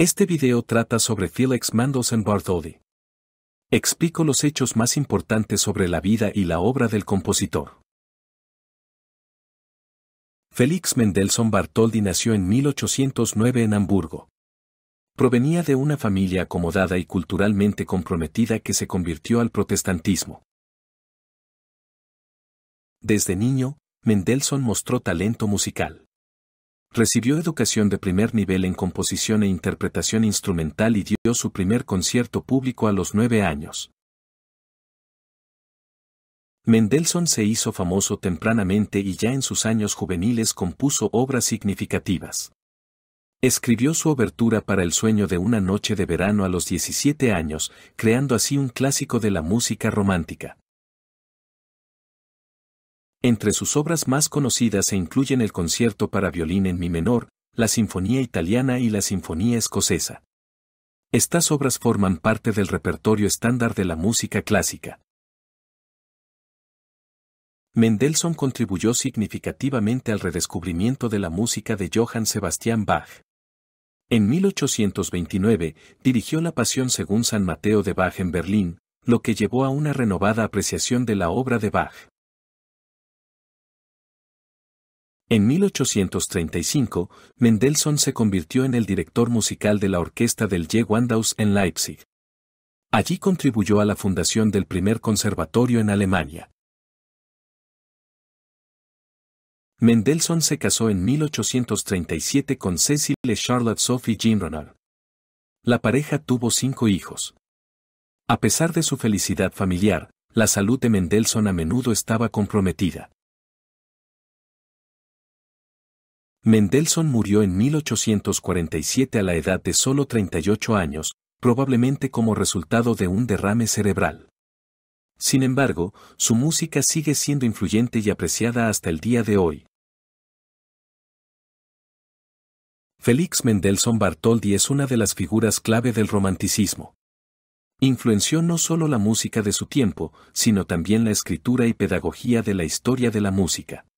Este video trata sobre Felix Mendelssohn Bartholdy. Explico los hechos más importantes sobre la vida y la obra del compositor. Felix Mendelssohn Bartholdy nació en 1809 en Hamburgo. Provenía de una familia acomodada y culturalmente comprometida que se convirtió al protestantismo. Desde niño, Mendelssohn mostró talento musical. Recibió educación de primer nivel en composición e interpretación instrumental y dio su primer concierto público a los nueve años. Mendelssohn se hizo famoso tempranamente y ya en sus años juveniles compuso obras significativas. Escribió su obertura para El sueño de una noche de verano a los 17 años, creando así un clásico de la música romántica. Entre sus obras más conocidas se incluyen el concierto para violín en mi menor, la Sinfonía Italiana y la Sinfonía Escocesa. Estas obras forman parte del repertorio estándar de la música clásica. Mendelssohn contribuyó significativamente al redescubrimiento de la música de Johann Sebastian Bach. En 1829, dirigió La Pasión según San Mateo de Bach en Berlín, lo que llevó a una renovada apreciación de la obra de Bach. En 1835, Mendelssohn se convirtió en el director musical de la orquesta del Wandaus en Leipzig. Allí contribuyó a la fundación del primer conservatorio en Alemania. Mendelssohn se casó en 1837 con Cecilie Charlotte Sophie Ronald. La pareja tuvo cinco hijos. A pesar de su felicidad familiar, la salud de Mendelssohn a menudo estaba comprometida. Mendelssohn murió en 1847 a la edad de solo 38 años, probablemente como resultado de un derrame cerebral. Sin embargo, su música sigue siendo influyente y apreciada hasta el día de hoy. Félix Mendelssohn Bartholdy es una de las figuras clave del romanticismo. Influenció no solo la música de su tiempo, sino también la escritura y pedagogía de la historia de la música.